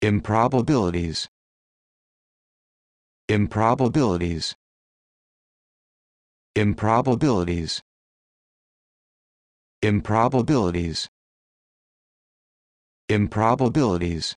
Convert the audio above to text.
improbabilities improbabilities improbabilities improbabilities improbabilities